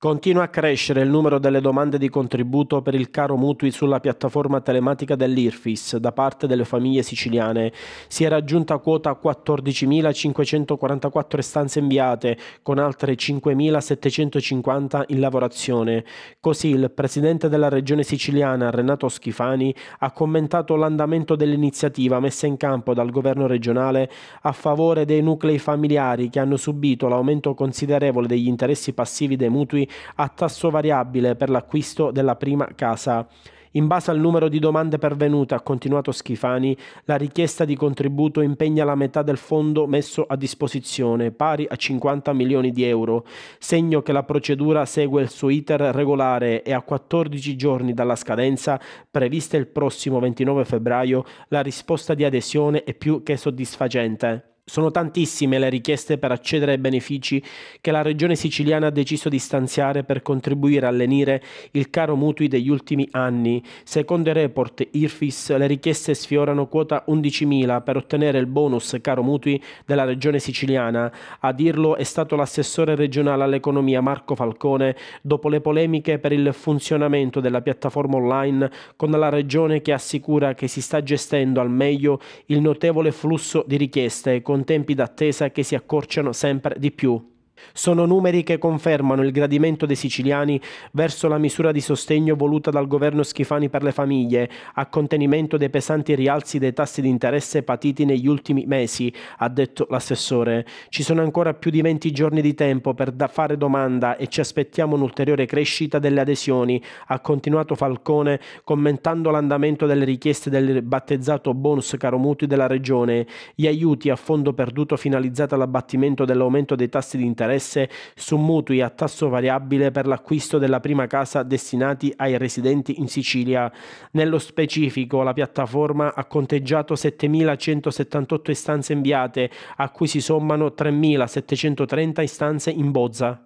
Continua a crescere il numero delle domande di contributo per il caro mutui sulla piattaforma telematica dell'IRFIS da parte delle famiglie siciliane. Si è raggiunta quota 14.544 stanze inviate, con altre 5.750 in lavorazione. Così il presidente della regione siciliana, Renato Schifani, ha commentato l'andamento dell'iniziativa messa in campo dal governo regionale a favore dei nuclei familiari che hanno subito l'aumento considerevole degli interessi passivi dei mutui a tasso variabile per l'acquisto della prima casa. In base al numero di domande pervenute, ha continuato Schifani, la richiesta di contributo impegna la metà del fondo messo a disposizione, pari a 50 milioni di euro, segno che la procedura segue il suo iter regolare e a 14 giorni dalla scadenza, prevista il prossimo 29 febbraio, la risposta di adesione è più che soddisfacente. Sono tantissime le richieste per accedere ai benefici che la Regione siciliana ha deciso di stanziare per contribuire a lenire il caro mutui degli ultimi anni. Secondo il report IRFIS, le richieste sfiorano quota 11.000 per ottenere il bonus caro mutui della Regione siciliana. A dirlo è stato l'assessore regionale all'economia Marco Falcone dopo le polemiche per il funzionamento della piattaforma online con la Regione che assicura che si sta gestendo al meglio il notevole flusso di richieste con con tempi d'attesa che si accorciano sempre di più. Sono numeri che confermano il gradimento dei siciliani verso la misura di sostegno voluta dal governo Schifani per le famiglie, a contenimento dei pesanti rialzi dei tassi di interesse patiti negli ultimi mesi, ha detto l'assessore. Ci sono ancora più di 20 giorni di tempo per da fare domanda e ci aspettiamo un'ulteriore crescita delle adesioni, ha continuato Falcone commentando l'andamento delle richieste del battezzato bonus caromuti della regione. Gli aiuti a fondo perduto finalizzati all'abbattimento dell'aumento dei tassi di interesse interesse su mutui a tasso variabile per l'acquisto della prima casa destinati ai residenti in Sicilia. Nello specifico la piattaforma ha conteggiato 7.178 istanze inviate, a cui si sommano 3.730 istanze in bozza.